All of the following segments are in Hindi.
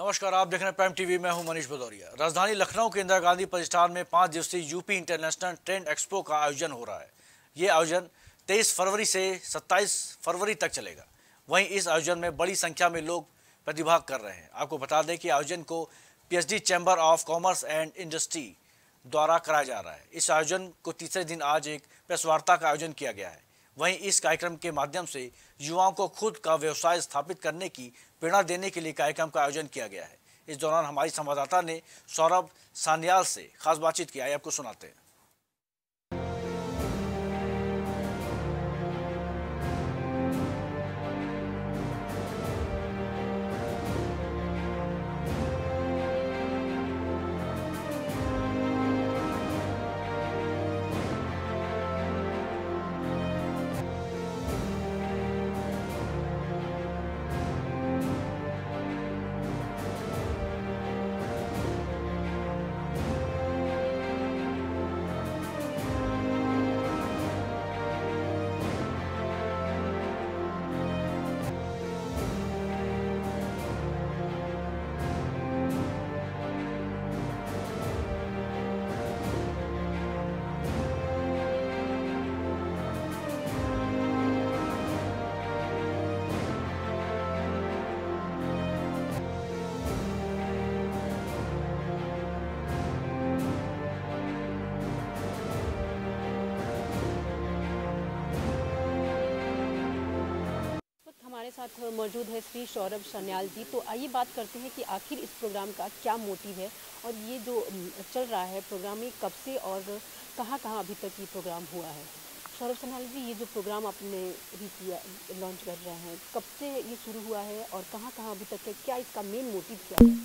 नमस्कार आप देख रहे हैं प्राइम टीवी मैं हूं मनीष भदौरिया राजधानी लखनऊ के इंदिरा गांधी प्रतिष्ठान में पाँच दिवसीय यूपी इंटरनेशनल ट्रेंड एक्सपो का आयोजन हो रहा है ये आयोजन 23 फरवरी से 27 फरवरी तक चलेगा वहीं इस आयोजन में बड़ी संख्या में लोग प्रतिभाग कर रहे हैं आपको बता दें कि आयोजन को P chamber of commerce and industry द्वारा कराया जा रहा है इस आयोजन को तीसरे दिन आज एक प्रेस वार्ता का आयोजन किया गया है वहीं इस कार्यक्रम के माध्यम से युवाओं को खुद का व्यवसाय स्थापित करने की प्रेरणा देने के लिए कार्यक्रम का आयोजन किया गया है इस दौरान हमारी संवाददाता ने सौरभ सान्याल से खास बातचीत की आई आपको सुनाते हैं साथ मौजूद है श्री सौरभ सन्याल जी तो आइए बात करते हैं कि आखिर इस प्रोग्राम का क्या मोटिव है और ये जो चल रहा है प्रोग्राम ये कब से और कहाँ कहाँ अभी तक ये प्रोग्राम हुआ है सौरभ सन्याल जी ये जो प्रोग्राम आपने भी किया लॉन्च कर रहे हैं कब से ये शुरू हुआ है और कहाँ कहाँ अभी तक है क्या इसका मेन मोटिव क्या है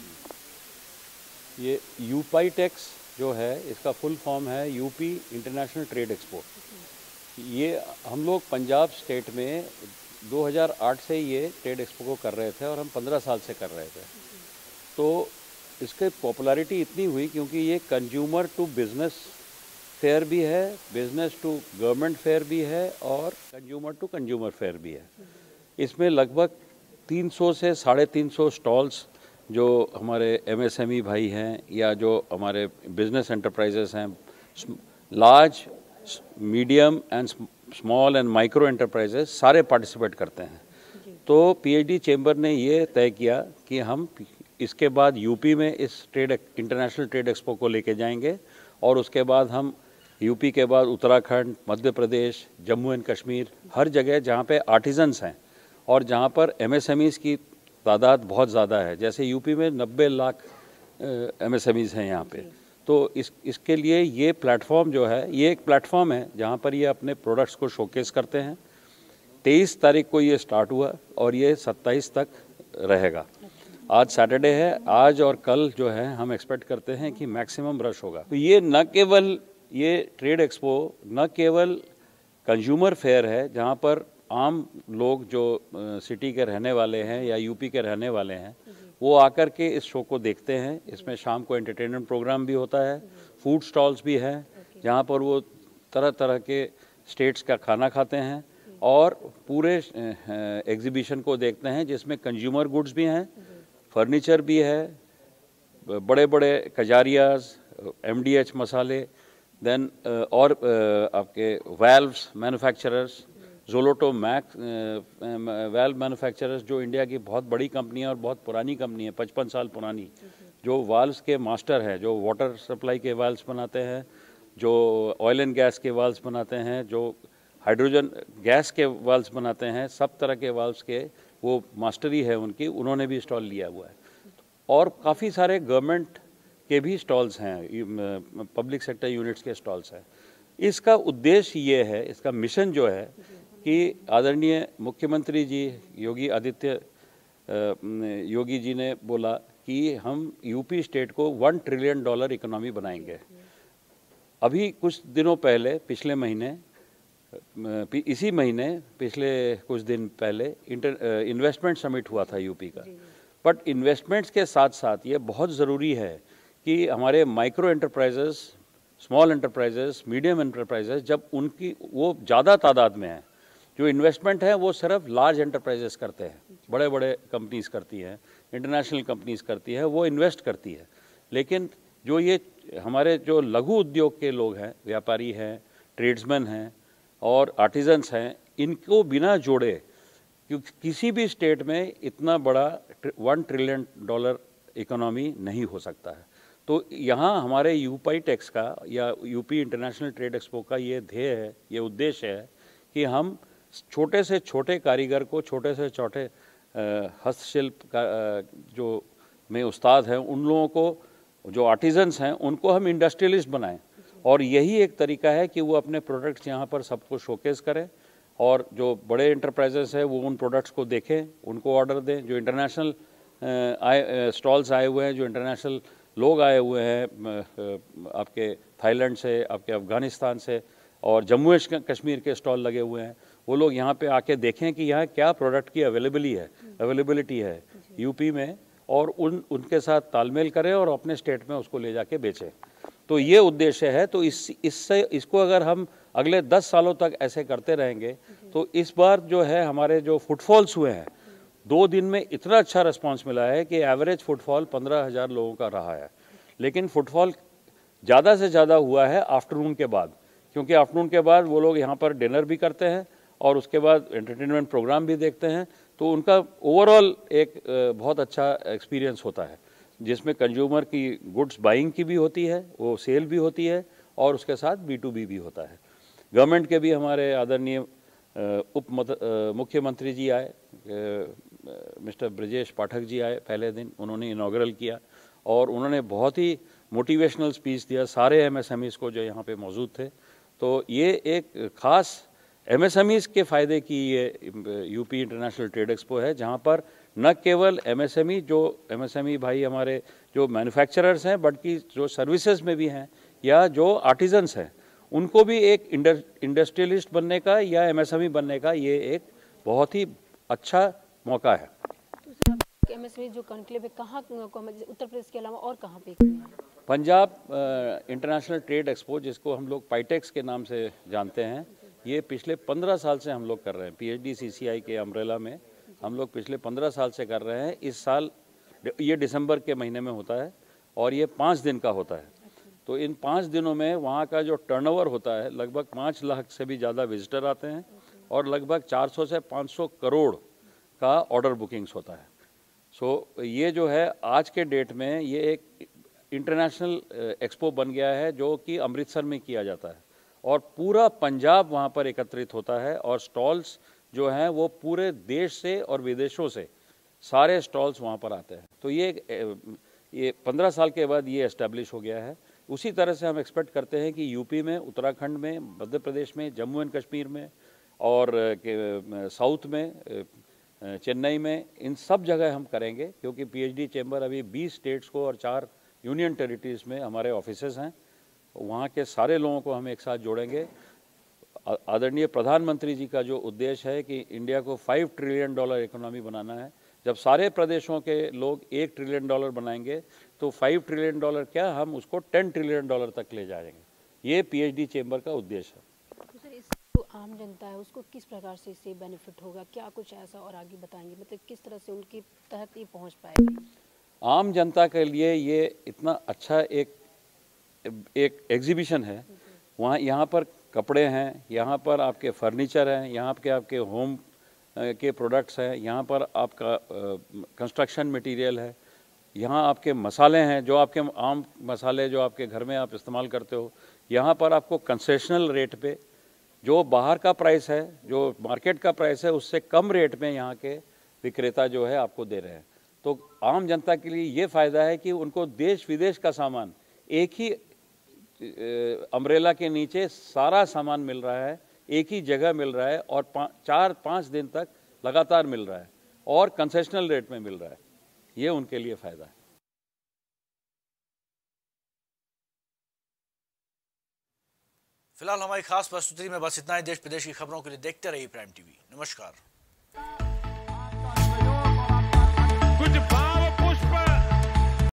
ये यूपाई टैक्स जो है इसका फुल फॉर्म है यूपी इंटरनेशनल ट्रेड एक्सपोर्ट ये हम लोग पंजाब स्टेट में 2008 से ये ट्रेड एक्सपो को कर रहे थे और हम 15 साल से कर रहे थे तो इसके पॉपुलैरिटी इतनी हुई क्योंकि ये कंज्यूमर टू बिजनेस फेयर भी है बिजनेस टू गवर्नमेंट फेयर भी है और कंज्यूमर टू कंज्यूमर फेयर भी है इसमें लगभग 300 से साढ़े तीन स्टॉल्स जो हमारे एमएसएमई e भाई हैं या जो हमारे बिजनेस एंटरप्राइजेस हैं large medium and small and micro enterprises सारे पार्टिसिपेट करते हैं तो पीएचडी चैम्बर ने ये तय किया कि हम इसके बाद यूपी में इस ट्रेड इंटरनेशनल ट्रेड एक्सपो को लेके जाएंगे और उसके बाद हम यूपी के बाद उत्तराखंड मध्य प्रदेश जम्मू एंड कश्मीर हर जगह जहाँ पे आर्टिजन्स हैं और जहाँ पर एमएसएमईज की तादाद बहुत ज़्यादा है जैसे यूपी में 90 लाख एमएसएमईज हैं यहाँ पे तो इस इसके लिए ये प्लेटफॉर्म जो है ये एक प्लेटफॉर्म है जहाँ पर ये अपने प्रोडक्ट्स को शोकेस करते हैं तेईस तारीख को ये स्टार्ट हुआ और ये सत्ताईस तक रहेगा आज सैटरडे है आज और कल जो है हम एक्सपेक्ट करते हैं कि मैक्सिमम रश होगा तो ये न केवल ये ट्रेड एक्सपो न केवल कंज्यूमर फेयर है जहाँ पर आम लोग जो सिटी के रहने वाले हैं या यूपी के रहने वाले हैं वो आकर के इस शो को देखते हैं इसमें शाम को एंटरटेनमेंट प्रोग्राम भी होता है फूड स्टॉल्स भी हैं जहाँ पर वो तरह तरह के स्टेट्स का खाना खाते हैं और पूरे एग्जीबिशन को देखते हैं जिसमें कंज्यूमर गुड्स भी हैं फर्नीचर भी है बड़े बड़े कजारियाज एम मसाले देन और आपके वेल्व्स मैन्युफैक्चरर्स जोलोटो मैक वेल मैनुफैक्चरर्स जो इंडिया की बहुत बड़ी कंपनी है और बहुत पुरानी कंपनी है पचपन साल पुरानी जो वाल्स के मास्टर हैं जो वाटर सप्लाई के वाल्व्स बनाते हैं जो ऑयल एंड गैस के वाल्व्स बनाते हैं जो हाइड्रोजन गैस के वाल्स बनाते हैं सब तरह के वाल्व्स के वो मास्टरी है उनकी उन्होंने भी स्टॉल लिया हुआ है और काफ़ी सारे गवर्नमेंट के भी स्टॉल्स हैं पब्लिक सेक्टर यूनिट्स के स्टॉल्स हैं इसका उद्देश्य ये है इसका मिशन जो है कि आदरणीय मुख्यमंत्री जी योगी आदित्य योगी जी ने बोला कि हम यूपी स्टेट को वन ट्रिलियन डॉलर इकोनॉमी बनाएंगे अभी कुछ दिनों पहले पिछले महीने इसी महीने पिछले कुछ दिन पहले इंटर इन्वेस्टमेंट समिट हुआ था यूपी का बट इन्वेस्टमेंट्स के साथ साथ ये बहुत ज़रूरी है कि हमारे micro enterprises small enterprises medium enterprises जब उनकी वो ज़्यादा तादाद में हैं जो इन्वेस्टमेंट है वो सिर्फ लार्ज एंटरप्राइजेस करते हैं बड़े बड़े कंपनीज करती हैं इंटरनेशनल कंपनीज करती है वो इन्वेस्ट करती है लेकिन जो ये हमारे जो लघु उद्योग के लोग हैं व्यापारी हैं ट्रेड्समैन हैं और आर्टिजन्स हैं इनको बिना जोड़े क्योंकि किसी भी स्टेट में इतना बड़ा वन ट्रिलियन डॉलर इकोनॉमी नहीं हो सकता है तो यहाँ हमारे यूपाई टैक्स का या यूपी इंटरनेशनल ट्रेड एक्सपो का ये ध्येय है ये उद्देश्य है कि हम छोटे से छोटे कारीगर को छोटे से छोटे हस्तशिल्प का जो में उस्ताद हैं उन लोगों को जो आर्टिजन्स हैं उनको हम इंडस्ट्रियलिस्ट बनाएं और यही एक तरीका है कि वो अपने प्रोडक्ट्स यहाँ पर सबको शोकेस करें और जो बड़े इंटरप्राइजेस हैं वो उन प्रोडक्ट्स को देखें उनको ऑर्डर दें जो इंटरनेशनल आए स्टॉल्स आए हुए हैं जो इंटरनेशनल लोग आए हुए हैं आपके थाईलैंड से आपके अफ़गानिस्तान से और जम्मू कश्मीर के स्टॉल लगे हुए हैं वो लोग यहाँ पे आके देखें कि यहाँ क्या प्रोडक्ट की अवेलेबली है अवेलेबिलिटी है यूपी में और उन उनके साथ तालमेल करें और अपने स्टेट में उसको ले जाके बेचें तो ये उद्देश्य है तो इस इससे इसको अगर हम अगले दस सालों तक ऐसे करते रहेंगे तो इस बार जो है हमारे जो फुटफॉल्स हुए हैं दो दिन में इतना अच्छा रिस्पांस मिला है कि एवरेज फुटफॉल पंद्रह हज़ार लोगों का रहा है लेकिन फुटफॉल ज़्यादा से ज़्यादा हुआ है आफ्टरनून के बाद क्योंकि आफ्टरनून के बाद वो लोग यहाँ पर डिनर भी करते हैं और उसके बाद एंटरटेनमेंट प्रोग्राम भी देखते हैं तो उनका ओवरऑल एक बहुत अच्छा एक्सपीरियंस होता है जिसमें कंज्यूमर की गुड्स बाइंग की भी होती है वो सेल भी होती है और उसके साथ बी टू बी भी होता है गवर्नमेंट के भी हमारे आदरणीय उप मुख्यमंत्री जी आए मिस्टर ब्रजेश पाठक जी आए पहले दिन उन्होंने इनाग्रल किया और उन्होंने बहुत ही मोटिवेशनल स्पीच दिया सारे एमएसएमईज को जो यहाँ पे मौजूद थे तो ये एक ख़ास एमएसएमईज के फ़ायदे की ये यूपी इंटरनेशनल ट्रेड एक्सपो है जहाँ पर न केवल एमएसएमई e, जो एमएसएमई e भाई हमारे जो मैन्युफैक्चरर्स हैं बल्कि जो सर्विसेज में भी हैं या जो आर्टिजन्स हैं उनको भी एक इंडस्ट्रियलिस्ट बनने का या एमएसएमई e बनने का ये एक बहुत ही अच्छा मौका है एमएसएमई जो कंक्लेव है कहाँ उत्तर प्रदेश के अलावा और कहाँ पे पंजाब इंटरनेशनल ट्रेड एक्सपो जिसको हम लोग पाइटेक्स के नाम से जानते हैं ये पिछले पंद्रह साल से हम लोग कर रहे हैं पीएचडी सीसीआई के अम्ब्रेला में हम लोग पिछले पंद्रह साल से कर रहे हैं इस साल ये दिसंबर के महीने में होता है और ये पाँच दिन का होता है अच्छा। तो इन पाँच दिनों में वहाँ का जो टर्नओवर होता है लगभग पाँच लाख से भी ज़्यादा विजिटर आते हैं और लगभग 400 से 500 करोड़ का ऑर्डर बुकिंग्स होता है सो so, ये जो है आज के डेट में ये एक इंटरनेशनल एक्सपो बन गया है जो कि अमृतसर में किया जाता है और पूरा पंजाब वहाँ पर एकत्रित होता है और स्टॉल्स जो हैं वो पूरे देश से और विदेशों से सारे स्टॉल्स वहाँ पर आते हैं तो ये ये पंद्रह साल के बाद ये इस्टेब्लिश हो गया है उसी तरह से हम एक्सपेक्ट करते हैं कि यूपी में उत्तराखंड में मध्य प्रदेश में जम्मू एंड कश्मीर में और साउथ में चेन्नई में इन सब जगह हम करेंगे क्योंकि पीएचडी चैम्बर अभी 20 स्टेट्स को और चार यूनियन टेरिटरीज में हमारे ऑफिसेज हैं वहाँ के सारे लोगों को हम एक साथ जोड़ेंगे आदरणीय प्रधानमंत्री जी का जो उद्देश्य है कि इंडिया को फाइव ट्रिलियन डॉलर इकोनॉमी बनाना है जब सारे प्रदेशों के लोग एक ट्रिलियन डॉलर बनाएंगे तो फाइव ट्रिलियन डॉलर क्या हम उसको टेन ट्रिलियन डॉलर तक ले जाएंगे ये पीएचडी चेंबर का उद्देश्य है तो आम जनता है उसको किस प्रकार से इससे बेनिफिट होगा क्या कुछ ऐसा और आगे बताएंगे मतलब किस तरह से उनके तहत ये पहुंच पाएगी आम जनता के लिए ये इतना अच्छा एक एक एग्जीबिशन है वहाँ यहाँ पर कपड़े हैं यहाँ पर आपके फर्नीचर हैं यहाँ के आपके होम के प्रोडक्ट्स हैं यहाँ पर आपका कंस्ट्रक्शन मटेरियल है यहाँ आपके मसाले हैं जो आपके आम मसाले जो आपके घर में आप इस्तेमाल करते हो यहाँ पर आपको कंसेशनल रेट पे जो बाहर का प्राइस है जो मार्केट का प्राइस है उससे कम रेट में यहाँ के विक्रेता जो है आपको दे रहे हैं तो आम जनता के लिए ये फ़ायदा है कि उनको देश विदेश का सामान एक ही अम्ब्रेला के नीचे सारा सामान मिल रहा है एक ही जगह मिल रहा है और पा, चार पाँच दिन तक लगातार मिल रहा है और कंसेशनल रेट में मिल रहा है ये उनके लिए फ़ायदा है फिलहाल हमारी खास प्रस्तुति में बस इतना ही देश प्रदेश की खबरों के लिए देखते रहिए प्राइम टीवी नमस्कार